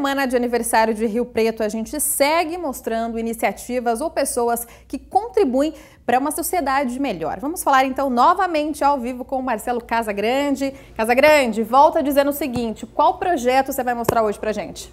semana de aniversário de Rio Preto, a gente segue mostrando iniciativas ou pessoas que contribuem para uma sociedade melhor. Vamos falar então novamente ao vivo com o Marcelo Casagrande. Casagrande, volta dizendo o seguinte: qual projeto você vai mostrar hoje para gente?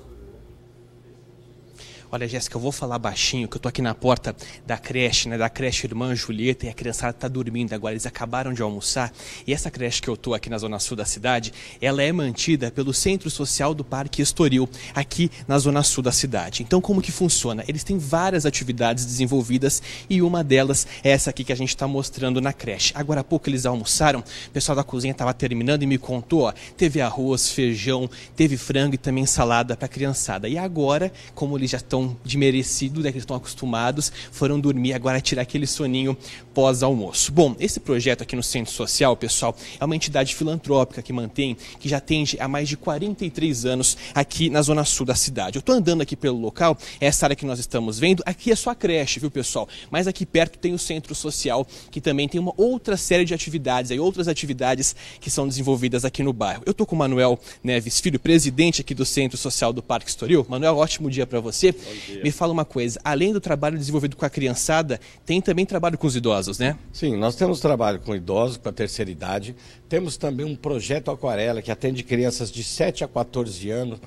Olha, Jéssica, eu vou falar baixinho, que eu estou aqui na porta da creche, né? Da creche Irmã Julieta e a criançada está dormindo agora. Eles acabaram de almoçar. E essa creche que eu estou aqui na zona sul da cidade, ela é mantida pelo Centro Social do Parque Estoril, aqui na zona sul da cidade. Então, como que funciona? Eles têm várias atividades desenvolvidas e uma delas é essa aqui que a gente está mostrando na creche. Agora há pouco eles almoçaram, o pessoal da cozinha estava terminando e me contou, ó, teve arroz, feijão, teve frango e também salada para a criançada. E agora, como eles já estão estão de merecido, né, que eles estão acostumados, foram dormir, agora tirar aquele soninho pós-almoço. Bom, esse projeto aqui no Centro Social, pessoal, é uma entidade filantrópica que mantém, que já atende há mais de 43 anos aqui na zona sul da cidade. Eu estou andando aqui pelo local, essa área que nós estamos vendo, aqui é só a creche, viu, pessoal? Mas aqui perto tem o Centro Social, que também tem uma outra série de atividades, aí, outras atividades que são desenvolvidas aqui no bairro. Eu estou com o Manuel Neves Filho, presidente aqui do Centro Social do Parque Estoril. Manuel, ótimo dia para você. Me fala uma coisa, além do trabalho desenvolvido com a criançada, tem também trabalho com os idosos, né? Sim, nós temos trabalho com idosos, com a terceira idade. Temos também um projeto aquarela que atende crianças de 7 a 14 anos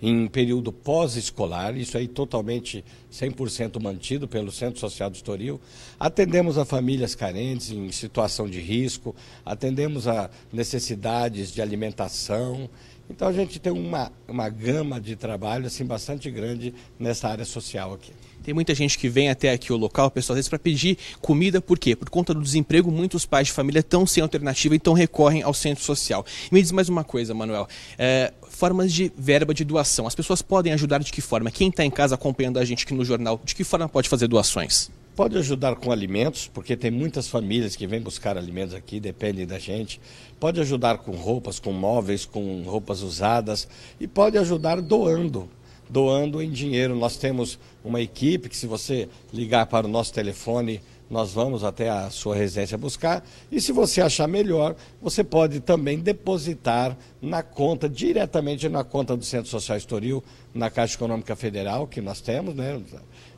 em período pós-escolar, isso aí totalmente 100% mantido pelo Centro Social do Estoril. Atendemos a famílias carentes em situação de risco, atendemos a necessidades de alimentação então a gente tem uma, uma gama de trabalho assim, bastante grande nessa área social aqui. Tem muita gente que vem até aqui o local, pessoal, às vezes para pedir comida, por quê? Por conta do desemprego, muitos pais de família estão sem alternativa, então recorrem ao centro social. Me diz mais uma coisa, Manuel. É, formas de verba de doação. As pessoas podem ajudar de que forma? Quem está em casa acompanhando a gente aqui no jornal, de que forma pode fazer doações? Pode ajudar com alimentos, porque tem muitas famílias que vêm buscar alimentos aqui, dependem da gente. Pode ajudar com roupas, com móveis, com roupas usadas e pode ajudar doando doando em dinheiro. Nós temos uma equipe que, se você ligar para o nosso telefone, nós vamos até a sua residência buscar. E se você achar melhor, você pode também depositar na conta, diretamente na conta do Centro Social Estoril, na Caixa Econômica Federal, que nós temos, né?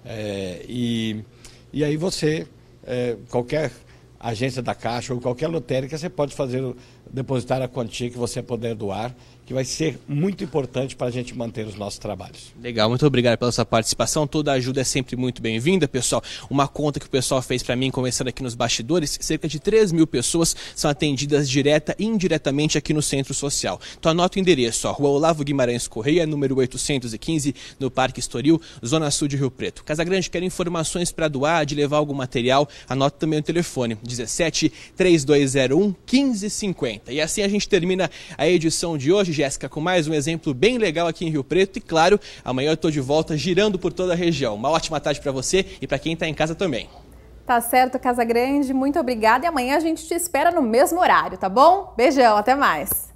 É, e e aí você, é, qualquer agência da Caixa ou qualquer lotérica, você pode fazer depositar a quantia que você puder doar que vai ser muito importante para a gente manter os nossos trabalhos. Legal, muito obrigado pela sua participação. Toda ajuda é sempre muito bem-vinda, pessoal. Uma conta que o pessoal fez para mim, começando aqui nos bastidores, cerca de 3 mil pessoas são atendidas direta e indiretamente aqui no Centro Social. Então anota o endereço, ó, Rua Olavo Guimarães Correia, número 815, no Parque Estoril, Zona Sul de Rio Preto. Casa Grande quer informações para doar, de levar algum material, anota também o telefone, 17 3201 1550. E assim a gente termina a edição de hoje. Jéssica com mais um exemplo bem legal aqui em Rio Preto. E claro, amanhã eu estou de volta girando por toda a região. Uma ótima tarde para você e para quem está em casa também. Tá certo, Casa Grande. Muito obrigada. E amanhã a gente te espera no mesmo horário, tá bom? Beijão, até mais.